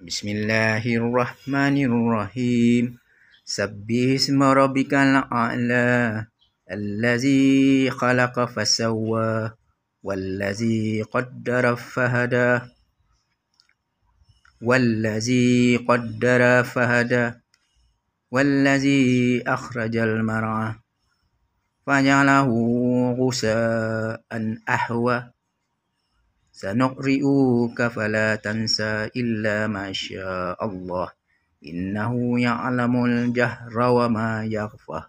بسم الله الرحمن الرحيم سبح اسم ربك الأعلى الذي خلق فسوى والذي قدر فهدى والذي قدر فهدى والذي أخرج المرعى فجعله غساء أحوى سنقرئك فلا تنسى إلا ما شاء الله إنه يعلم الجهر وما يخفى